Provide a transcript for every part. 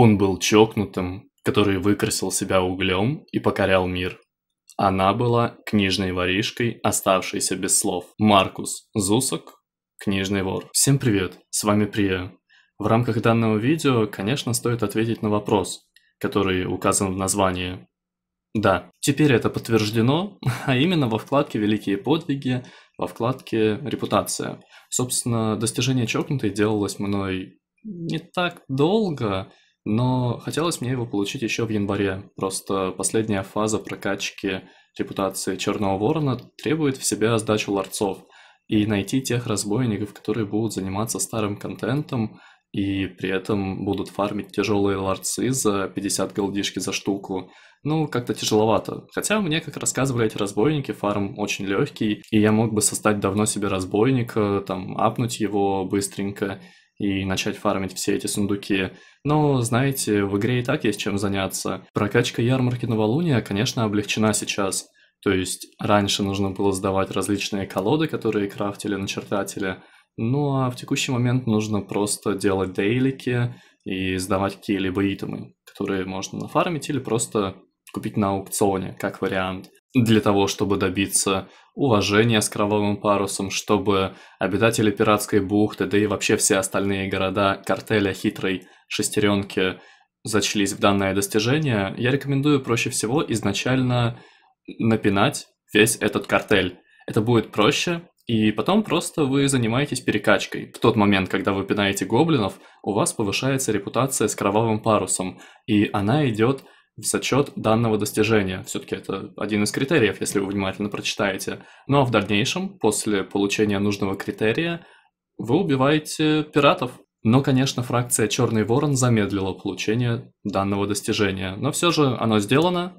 Он был чокнутым, который выкрасил себя углем и покорял мир. Она была книжной воришкой, оставшейся без слов. Маркус Зусок, книжный вор. Всем привет, с вами Прия. В рамках данного видео, конечно, стоит ответить на вопрос, который указан в названии. Да, теперь это подтверждено, а именно во вкладке «Великие подвиги», во вкладке «Репутация». Собственно, достижение чокнутой делалось мной не так долго, но хотелось мне его получить еще в январе. Просто последняя фаза прокачки репутации Черного Ворона требует в себя сдачу ларцов и найти тех разбойников, которые будут заниматься старым контентом и при этом будут фармить тяжелые ларцы за 50 голдишки за штуку. Ну, как-то тяжеловато. Хотя мне, как рассказывали эти разбойники, фарм очень легкий, и я мог бы создать давно себе разбойника, там, апнуть его быстренько и начать фармить все эти сундуки. Но, знаете, в игре и так есть чем заняться. Прокачка ярмарки новолуния, конечно, облегчена сейчас. То есть раньше нужно было сдавать различные колоды, которые крафтили начертатели, ну а в текущий момент нужно просто делать дейлики и сдавать какие-либо итемы, которые можно нафармить или просто купить на аукционе, как вариант для того, чтобы добиться уважения с Кровавым Парусом, чтобы обитатели Пиратской бухты, да и вообще все остальные города картеля хитрой шестеренки зачлись в данное достижение, я рекомендую проще всего изначально напинать весь этот картель. Это будет проще, и потом просто вы занимаетесь перекачкой. В тот момент, когда вы пинаете гоблинов, у вас повышается репутация с кровавым парусом, и она идет в счет данного достижения. Все-таки это один из критериев, если вы внимательно прочитаете. Ну а в дальнейшем, после получения нужного критерия, вы убиваете пиратов. Но, конечно, фракция Черный Ворон замедлила получение данного достижения. Но все же оно сделано.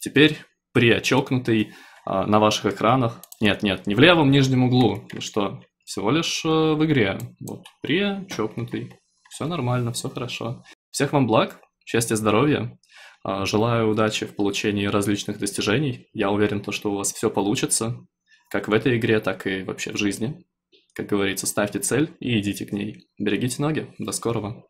Теперь при э, а, на ваших экранах... Нет, нет, не в левом нижнем углу. Ну что? Всего лишь э, в игре. Вот, при Все нормально, все хорошо. Всех вам благ, счастья, здоровья. А, желаю удачи в получении различных достижений. Я уверен, то что у вас все получится, как в этой игре, так и вообще в жизни. Как говорится, ставьте цель и идите к ней. Берегите ноги. До скорого.